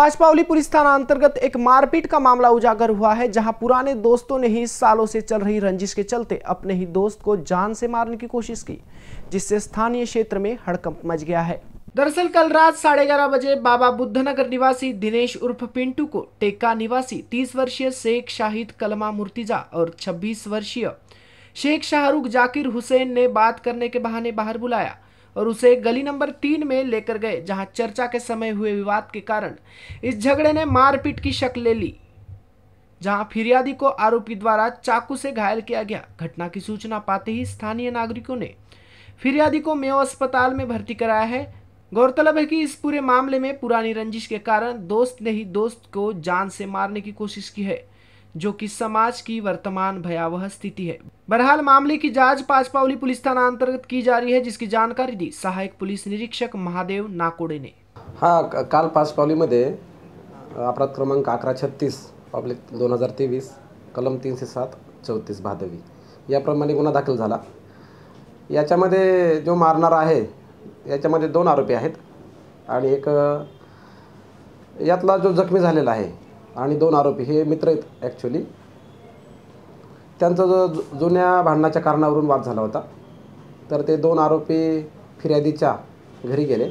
Pachpaoli police थाना अंतर्गत एक मारपीट का मामला उजागर हुआ है जहां पुराने दोस्तों ने ही सालों से चल रही रंजिश के चलते अपने ही दोस्त को जान से मारने की कोशिश की जिससे स्थानीय क्षेत्र में हड़कंप मच गया है दरअसल कल रात साढ़े ग्यारह बजे बाबा बुद्धनगर निवासी दिनेश उर्फ पिंटू को टेक्का निवासी 30 वर्षीय शेख शाहिद कलमा मूर्तिजा और 26 वर्षीय शेख शाहरुख जाकिर हुसैन ने बात करने के बहाने बाहर बुलाया और उसे गली नंबर तीन में लेकर गए जहां चर्चा के समय हुए विवाद के कारण इस झगड़े ने मारपीट की शक ले ली जहां फिरियादी को आरोपी द्वारा चाकू से घायल किया गया घटना की सूचना पाते ही स्थानीय नागरिकों ने फिरियादी को मेयो अस्पताल में भर्ती कराया है गौरतलब है कि इस पूरे मामले में पुरानी रंजिश के कारण दोस्त ने ही दोस्त को जान से मारने की कोशिश की है जो कि समाज की वर्तमान भयावह स्थिति है बहरहाल मामले की जांच पाचपावली पुलिस थाना अंतर्गत की जा रही है जिसकी जानकारी दी सहायक पुलिस निरीक्षक महादेव नाकोडे ने हाँ काल पाचपावली मध्य अपराध क्रमांक अकरा छत्तीस पब्लिक दोन हजार तेवीस कलम तीनशे सात चौतीस भादवी याप्रमाणे गुन्हा दाखल झाला याच्यामध्ये जो मारणारा आहे याच्यामध्ये दोन आरोपी आहेत आणि एक यातला जो जखमी झालेला आहे आणि दोन आरोपी हे मित्र आहेत ॲक्च्युली त्यांचा जो जुन्या भांडणाच्या कारणावरून वाद झाला होता तर ते दोन आरोपी फिर्यादीच्या घरी गेले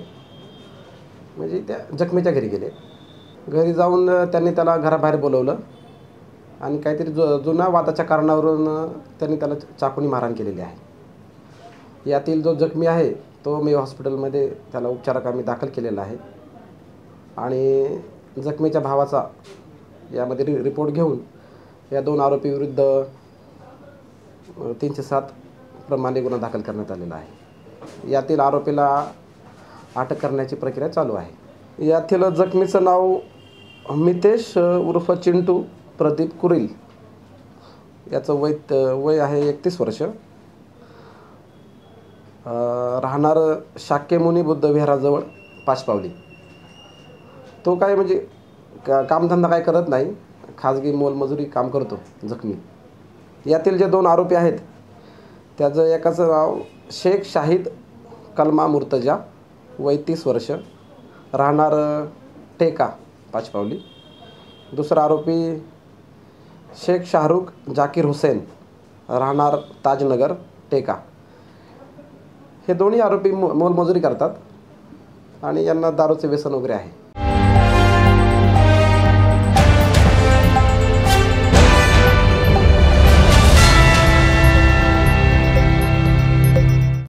म्हणजे त्या जखमीच्या घरी गेले घरी जाऊन त्यांनी त्याला घराबाहेर बोलवलं आणि काहीतरी जु जुन्या वादाच्या कारणावरून त्यांनी त्याला चाकूनी मारहाण केलेली आहे यातील जो जखमी आहे तो मी हॉस्पिटलमध्ये त्याला उपचाराकामी दाखल केलेला आहे आणि जखमीच्या भावाचा यामध्ये रि रिपोर्ट घेऊन या दोन विरुद्ध तीनशे सात प्रमाणे गुन्हा दाखल करण्यात आलेला आहे यातील आरोपीला अटक करण्याची प्रक्रिया चालू आहे यातील जखमीचं नाव मितेश उर्फ चिंटू प्रदीप कुरील याचं वय वय आहे एकतीस वर्ष राहणार शाक्यमुनी बुद्ध विहाराजवळ पाचपावली तो काय म्हणजे का कामधंदा काय करत नाही खाजगी मोलमजुरी काम करतो जखमी यातील जे दोन आरोपी आहेत त्याचं एकाचं नाव शेख शाहिद कलमा मुर्तजा वय तीस वर्ष राहणार टेका पाचपावली दुसरा आरोपी शेख शाहरुख जाकीर हुसेन राहणार ताजनगर टेका हे दोन्ही आरोपी मो मोलमजुरी करतात आणि यांना दारूचे व्यसन वगैरे आहे